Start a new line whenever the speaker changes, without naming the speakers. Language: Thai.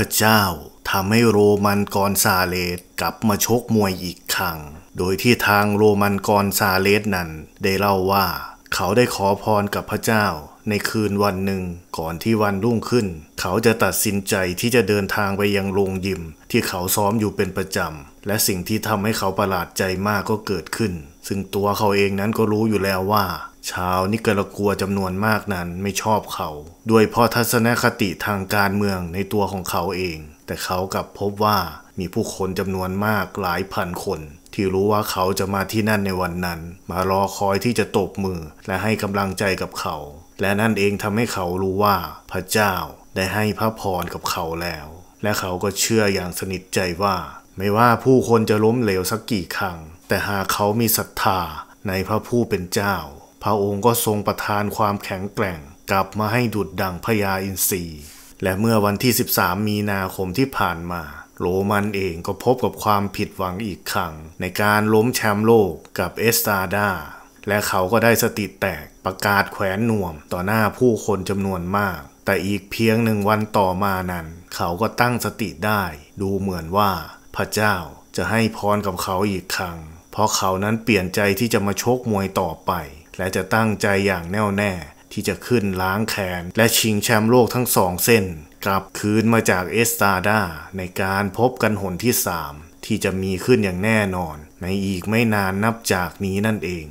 พระเจ้าทำให้โรมันกอนซาเลสกลับมาชกมวยอีกครั้ง โดยที่ทางโรมันกอนซาเลสนั้นได้เล่าว่าเขาได้ขอพรกับพระเจ้าในคืนวันหนึ่งก่อนที่วันรุ่งขึ้น เขาจะตัดสินใจที่จะเดินทางไปยังโรงยิมที่เขาซ้อมอยู่เป็นประจำและสิ่งที่ทำให้เขาประหลาดใจมากก็เกิดขึ้น ซึ่งตัวเขาเองนั้นก็รู้อยู่แล้วว่า ชาวนิกรากัวจำนวนมากนั้นไม่ชอบเขา ด้วยเพราะทัศนคติทางการเมืองในตัวของเขาเองแต่เขากลับพบว่ามีผู้คนจำนวนมากหลายพันคน ที่รู้ว่าเขาจะมาที่นั่นในวันนั้น มารอคอยที่จะตบมือและให้กำลังใจกับเขา และนั่นเองทำให้เขารู้ว่าพระเจ้า ได้ให้พระพรกับเขาแล้ว และเขาก็เชื่ออย่างสนิทใจว่า ไม่ว่าผู้คนจะล้มเหลวสักกี่ครั้งแต่หากเขามีศรัทธาในพระผู้เป็นเจ้า พระองค์ก็ทรงประทานความแข็งแกร่ง กลับมาให้ดุดดังพญาอินทรีย์และเมื่อวันที่ 13 มีนาคมที่ผ่านมา โรมันเองก็พบกับความผิดหวังอีกครั้ง ในการล้มแชมป์โลกกับเอสตาดาและเขาก็ได้สติแตกประกาศแขวนน่วมต่อหน้าผู้คนจำนวนมาก แต่อีกเพียงหนึ่งวันต่อมานั้นเขาก็ตั้งสติได้ ดูเหมือนว่า พระเจ้าจะให้พรกับเขาอีกครั้ง เพราะเขานั้นเปลี่ยนใจที่จะมาชกมวยต่อไป และจะตั้งใจอย่างแน่วแน่ที่จะขึ้นล้างแขนและชิงแชมป์โลกทั้งสองเส้นกลับคืนมาจากเอสตาดาในการพบกันหนที่ 3 ที่จะมีขึ้นอย่างแน่นอน ในอีกไม่นานนับจากนี้นั่นเอง